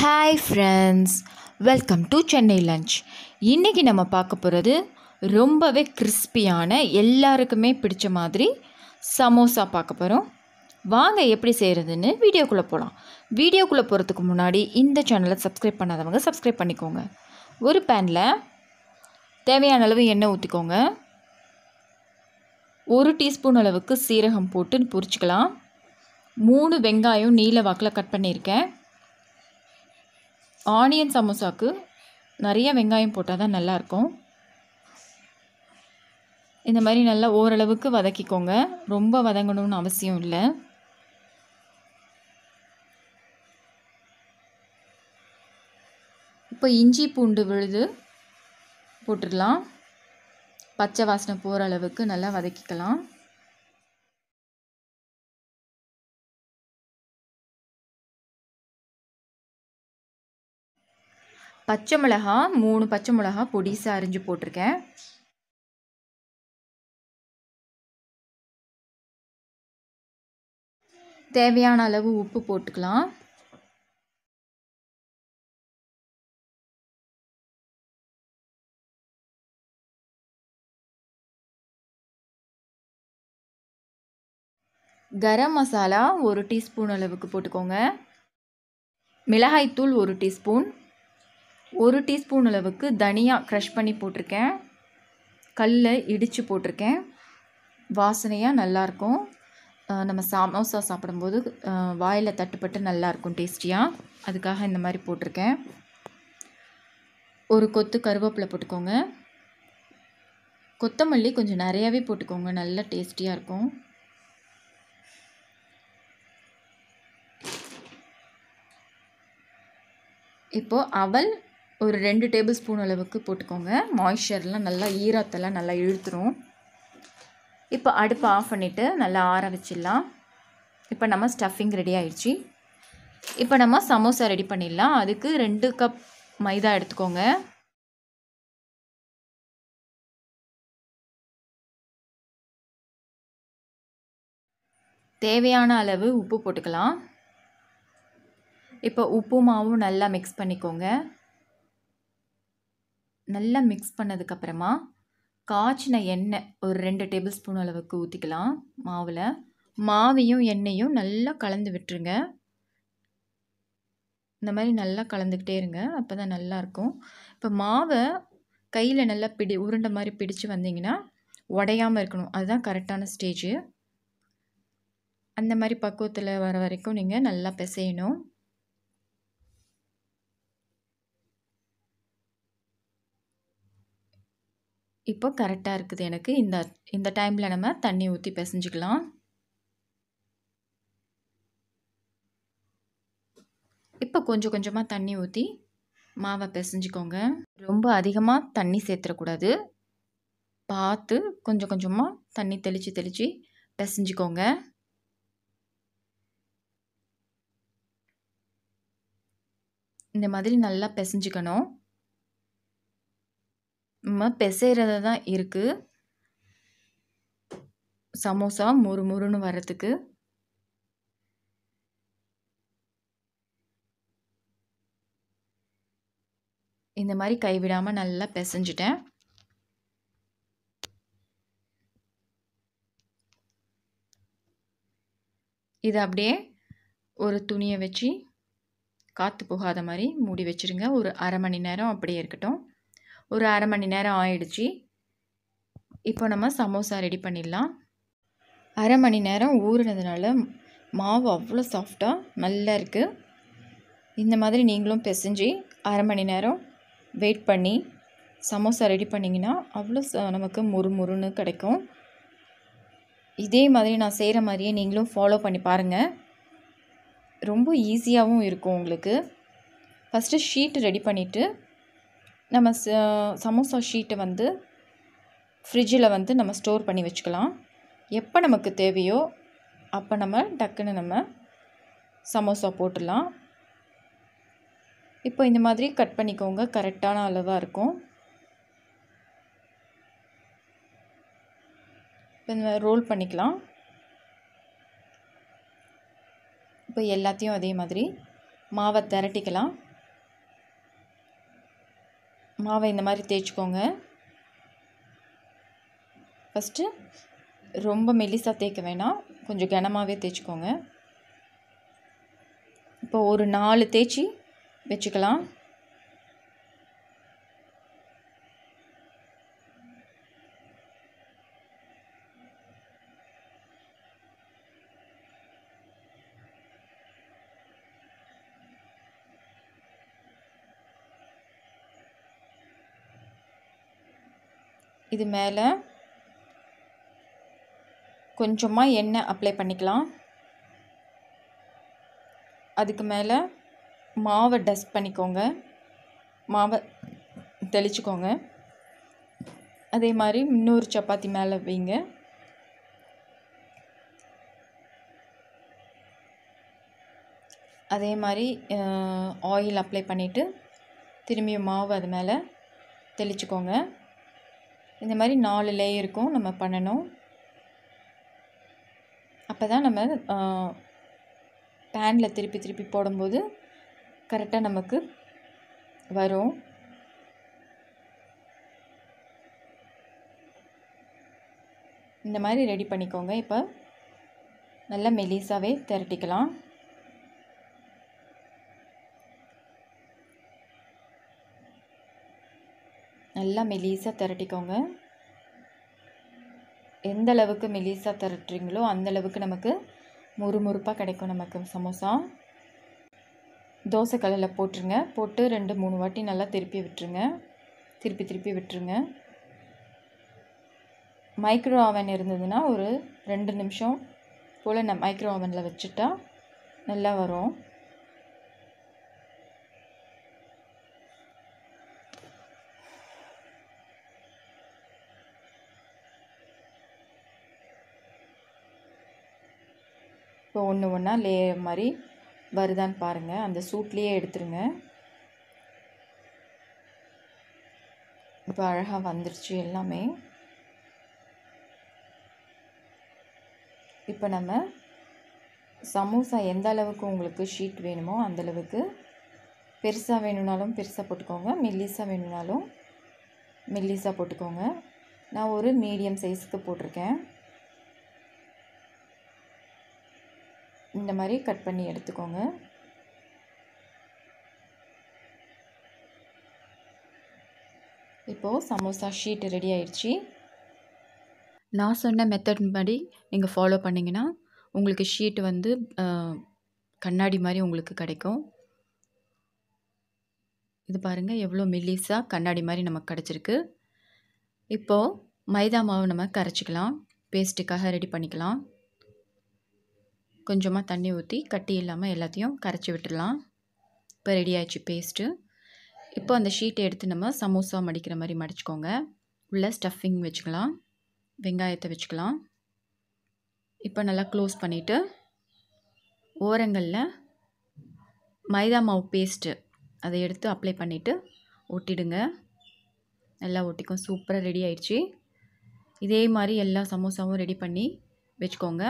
hi friends welcome to Chennai lunch இன்றைக்கி நம்ம பார்க்க போகிறது ரொம்பவே கிறிஸ்பியான எல்லாருக்குமே பிடிச்ச மாதிரி சமோசா பார்க்க போகிறோம் வாங்க எப்படி செய்கிறதுன்னு வீடியோக்குள்ளே போகலாம் வீடியோக்குள்ளே போகிறதுக்கு முன்னாடி இந்த சேனலை சப்ஸ்கிரைப் பண்ணாதவங்க சப்ஸ்கிரைப் பண்ணிக்கோங்க ஒரு பேனில் தேவையான அளவு எண்ணெய் ஊற்றிக்கோங்க ஒரு டீஸ்பூன் அளவுக்கு சீரகம் போட்டு பொரிச்சிக்கலாம் மூணு வெங்காயம் நீல வாக்கில் கட் பண்ணியிருக்கேன் ஆனியன் சமோசாவுக்கு நிறைய வெங்காயம் போட்டால் தான் நல்லாயிருக்கும் இந்த மாதிரி நல்லா ஓரளவுக்கு வதக்கிக்கோங்க ரொம்ப வதங்கணும்னு அவசியம் இல்லை இப்போ இஞ்சி பூண்டு விழுது போட்டுடலாம் பச்சை வாசனை போகிற அளவுக்கு நல்லா வதக்கிக்கலாம் பச்சை மிளகா மூணு பச்சை மிளகாய் பொடிசாக அரிஞ்சு போட்டிருக்கேன் தேவையான அளவு உப்பு போட்டுக்கலாம் கரம் மசாலா ஒரு டீஸ்பூன் அளவுக்கு போட்டுக்கோங்க மிளகாய்த்தூள் ஒரு டீஸ்பூன் ஒரு டீஸ்பூன் அளவுக்கு தனியா க்ரஷ் பண்ணி போட்டிருக்கேன் கல்லை இடித்து போட்டிருக்கேன் வாசனையாக நல்லாயிருக்கும் நம்ம சமோசா சாப்பிடும்போது வாயில் தட்டுப்பட்டு நல்லாயிருக்கும் டேஸ்டியாக அதுக்காக இந்த மாதிரி போட்டிருக்கேன் ஒரு கொத்து கருவேப்பிலை போட்டுக்கோங்க கொத்தமல்லி கொஞ்சம் நிறையாவே போட்டுக்கோங்க நல்ல டேஸ்டியாக இருக்கும் இப்போது அவல் ஒரு ரெண்டு டேபிள் ஸ்பூன் அளவுக்கு போட்டுக்கோங்க மாய்ஸ்சர்லாம் நல்லா ஈரத்தெல்லாம் நல்லா இழுத்துரும் இப்போ அடுப்பை ஆஃப் பண்ணிவிட்டு நல்லா ஆற வச்சிடலாம் இப்போ நம்ம ஸ்டஃபிங் ரெடி ஆயிடுச்சு இப்போ நம்ம சமோசா ரெடி பண்ணிடலாம் அதுக்கு ரெண்டு கப் மைதா எடுத்துக்கோங்க தேவையான அளவு உப்பு போட்டுக்கலாம் இப்போ உப்பு மாவும் நல்லா மிக்ஸ் பண்ணிக்கோங்க நல்லா மிக்ஸ் பண்ணதுக்கப்புறமா காய்ச்சின எண்ணெய் ஒரு ரெண்டு டேபிள் ஸ்பூன் அளவுக்கு ஊற்றிக்கலாம் மாவில் மாவையும் எண்ணெயும் நல்லா கலந்து விட்டுருங்க இந்த மாதிரி நல்லா கலந்துக்கிட்டே இருங்க அப்போ தான் நல்லாயிருக்கும் இப்போ மாவை கையில் நல்லா பிடி உருண்டை மாதிரி பிடிச்சு வந்தீங்கன்னா உடையாமல் இருக்கணும் அதுதான் கரெக்டான ஸ்டேஜு அந்த மாதிரி பக்குவத்தில் வர வரைக்கும் நீங்கள் நல்லா பிசையணும் இப்போ கரெக்டாக இருக்குது எனக்கு இந்த இந்த டைமில் நம்ம தண்ணி ஊற்றி பிசைஞ்சிக்கலாம் இப்போ கொஞ்சம் கொஞ்சமாக தண்ணி ஊற்றி மாவை பிசைஞ்சிக்கோங்க ரொம்ப அதிகமாக தண்ணி சேர்த்துடக்கூடாது பார்த்து கொஞ்சம் கொஞ்சமாக தண்ணி தெளித்து தெளித்து பிசைஞ்சிக்கோங்க இந்த மாதிரி நல்லா பிசைஞ்சிக்கணும் நம்ம பெசைகிறது தான் இருக்குது சமோசா முறு முறுன்னு வரத்துக்கு இந்த மாதிரி கைவிடாமல் நல்லா பெசைஞ்சிட்டேன் இது அப்படியே ஒரு துணியை வச்சு காற்று போகாத மாதிரி மூடி வச்சுருங்க ஒரு அரை மணி நேரம் அப்படியே இருக்கட்டும் ஒரு அரை மணி நேரம் ஆயிடுச்சு இப்போ நம்ம சமோசா ரெடி பண்ணிடலாம் அரை மணி நேரம் ஊறினதுனால மாவு அவ்வளோ சாஃப்டாக நல்லா இருக்குது இந்த மாதிரி நீங்களும் பிசைஞ்சு அரை மணி நேரம் வெயிட் பண்ணி சமோசா ரெடி பண்ணிங்கன்னா அவ்வளோ ச நமக்கு முறுமுறுன்னு கிடைக்கும் இதே மாதிரி நான் செய்கிற மாதிரியே நீங்களும் ஃபாலோ பண்ணி பாருங்கள் ரொம்ப ஈஸியாகவும் இருக்கும் உங்களுக்கு ஃபஸ்ட்டு ஷீட் ரெடி பண்ணிவிட்டு நம்ம சமோசா ஷீட்டை வந்து ஃப்ரிட்ஜில் வந்து நம்ம ஸ்டோர் பண்ணி வச்சுக்கலாம் எப்போ நமக்கு தேவையோ அப்போ நம்ம டக்குன்னு நம்ம சமோசா போட்டுடலாம் இப்போ இந்த மாதிரி கட் பண்ணிக்கோங்க கரெக்டான அளவாக இருக்கும் இப்போ இந்த ரோல் பண்ணிக்கலாம் இப்போ எல்லாத்தையும் அதே மாதிரி மாவை திரட்டிக்கலாம் மாவை இந்த மாதிரி தேய்ச்சிக்கோங்க ஃபஸ்ட்டு ரொம்ப மெல்லிசாக தேய்க்க வேணாம் கொஞ்சம் கனமாகவே தேய்ச்சிக்கோங்க இப்போ ஒரு நாலு தேய்ச்சி வச்சுக்கலாம் இது மேலே கொஞ்சமாக எண்ணெய் அப்ளை பண்ணிக்கலாம் அதுக்கு மேலே மாவை டஸ்ட் பண்ணிக்கோங்க மாவை தெளிச்சுக்கோங்க அதே மாதிரி இன்னொரு சப்பாத்தி மேலே வைங்க அதே மாதிரி ஆயில் அப்ளை பண்ணிவிட்டு திரும்பியும் மாவு அது மேலே தெளிச்சுக்கோங்க இந்த மாதிரி நாலு லேயருக்கும் நம்ம பண்ணணும் அப்போ தான் நம்ம பேனில் திருப்பி திருப்பி போடும்போது கரெக்டாக நமக்கு வரும் இந்த மாதிரி ரெடி பண்ணிக்கோங்க இப்போ நல்லா மெலிசாவே திரட்டிக்கலாம் நல்லா மெலீஸாக திரட்டிக்கோங்க எந்த அளவுக்கு மெலீஸாக திரட்டுறீங்களோ அந்தளவுக்கு நமக்கு முறுமுறுப்பாக கிடைக்கும் நமக்கு சமோசா தோசை கல்லில் போட்டுருங்க போட்டு ரெண்டு மூணு வாட்டி நல்லா திருப்பி விட்டுருங்க திருப்பி திருப்பி விட்டுருங்க மைக்ரோ ஓவன் இருந்ததுன்னா ஒரு ரெண்டு நிமிஷம் போல் நான் மைக்ரோ ஓவனில் வச்சுட்டா நல்லா வரும் இப்போ ஒன்று ஒன்றா லே மாதிரி வருதான்னு பாருங்கள் அந்த சூட்லேயே எடுத்துருங்க இப்போ அழகாக வந்துருச்சு எல்லாமே இப்போ நம்ம சமோசா எந்த அளவுக்கு உங்களுக்கு ஷீட் வேணுமோ அந்தளவுக்கு பெருசாக வேணும்னாலும் பெருசாக போட்டுக்கோங்க மெல்லிசாக வேணும்னாலும் மெல்லிசாக போட்டுக்கோங்க நான் ஒரு மீடியம் சைஸுக்கு போட்டிருக்கேன் இந்த மாதிரி கட் பண்ணி எடுத்துக்கோங்க இப்போது சமோசா ஷீட் ரெடி ஆயிடுச்சு நான் சொன்ன மெத்தட் படி நீங்கள் ஃபாலோ பண்ணிங்கன்னா உங்களுக்கு ஷீட் வந்து கண்ணாடி மாதிரி உங்களுக்கு கிடைக்கும் இது பாருங்கள் எவ்வளோ மில்லிஸாக கண்ணாடி மாதிரி நமக்கு கிடச்சிருக்கு இப்போது மைதா மாவு நம்ம கரைச்சிக்கலாம் பேஸ்ட்டுக்காக ரெடி பண்ணிக்கலாம் கொஞ்சமாக தண்ணி ஊற்றி கட்டி இல்லாமல் எல்லாத்தையும் கரைச்சி விட்டுடலாம் இப்போ ரெடி ஆயிடுச்சு பேஸ்ட்டு இப்போ அந்த ஷீட்டை எடுத்து நம்ம சமோசா மடிக்கிற மாதிரி மடிச்சுக்கோங்க உள்ளே ஸ்டஃபிங் வச்சுக்கலாம் வெங்காயத்தை வச்சுக்கலாம் இப்போ நல்லா க்ளோஸ் பண்ணிவிட்டு ஓரங்களில் மைதா மாவு பேஸ்ட்டு அதை எடுத்து அப்ளை பண்ணிவிட்டு ஒட்டிடுங்க நல்லா ஒட்டிக்கும் சூப்பராக ரெடி ஆயிடுச்சு இதே மாதிரி எல்லா சமோசாவும் ரெடி பண்ணி வச்சுக்கோங்க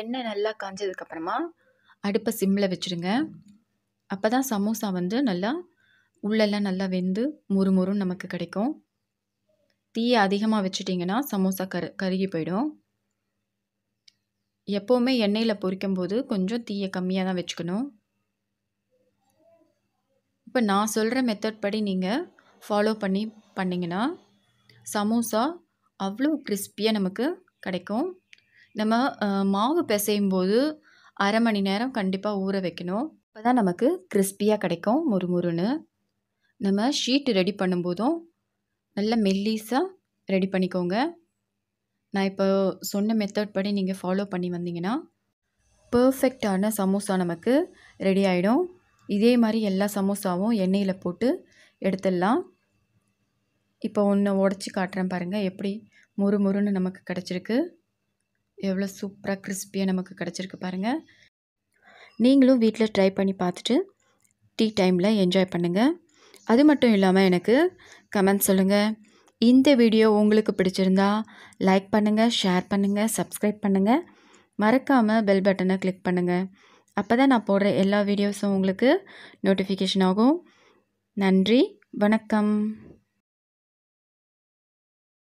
எண்ணெய் நல்லா காஞ்சதுக்கப்புறமா அடுப்பை சிம்மில் வச்சுடுங்க அப்போ தான் சமோசா வந்து நல்லா உள்ளெல்லாம் நல்லா வெந்து மொறு நமக்கு கிடைக்கும் தீயை அதிகமாக வச்சுட்டிங்கன்னா சமோசா கரு கருகி போயிடும் எப்போவுமே எண்ணெயில் போது கொஞ்சம் தீயை கம்மியாக தான் வச்சுக்கணும் இப்போ நான் சொல்கிற மெத்தட் படி நீங்கள் ஃபாலோ பண்ணி பண்ணிங்கன்னா சமோசா அவ்வளோ கிறிஸ்பியாக நமக்கு கிடைக்கும் நம்ம மாவு பிசையும் போது அரை மணி நேரம் கண்டிப்பாக ஊற வைக்கணும் இப்போ தான் நமக்கு கிறிஸ்பியாக கிடைக்கும் முறுமுறுன்னு நம்ம ஷீட் ரெடி பண்ணும்போதும் நல்ல மெல்லீஸாக ரெடி பண்ணிக்கோங்க நான் இப்போ சொன்ன மெத்தட் படி நீங்கள் ஃபாலோ பண்ணி வந்தீங்கன்னா பர்ஃபெக்டான சமோசா நமக்கு ரெடி ஆகிடும் இதே மாதிரி எல்லா சமோசாவும் எண்ணெயில் போட்டு எடுத்துடலாம் இப்போ ஒன்று உடச்சி காட்டுறேன் பாருங்கள் எப்படி முறுமுறுன்னு நமக்கு கிடச்சிருக்கு எவ்வளோ சூப்பராக கிறிஸ்பியாக நமக்கு கிடச்சிருக்கு பாருங்கள் நீங்களும் வீட்டில் ட்ரை பண்ணி பார்த்துட்டு டீ டைமில் என்ஜாய் பண்ணுங்கள் அது மட்டும் இல்லாமல் எனக்கு கமெண்ட் சொல்லுங்கள் இந்த வீடியோ உங்களுக்கு பிடிச்சிருந்தா லைக் பண்ணுங்கள் ஷேர் பண்ணுங்கள் சப்ஸ்கிரைப் பண்ணுங்கள் மறக்காமல் பெல் பட்டனை கிளிக் பண்ணுங்கள் அப்போ தான் நான் போடுற எல்லா வீடியோஸும் உங்களுக்கு நோட்டிஃபிகேஷன் ஆகும் நன்றி வணக்கம்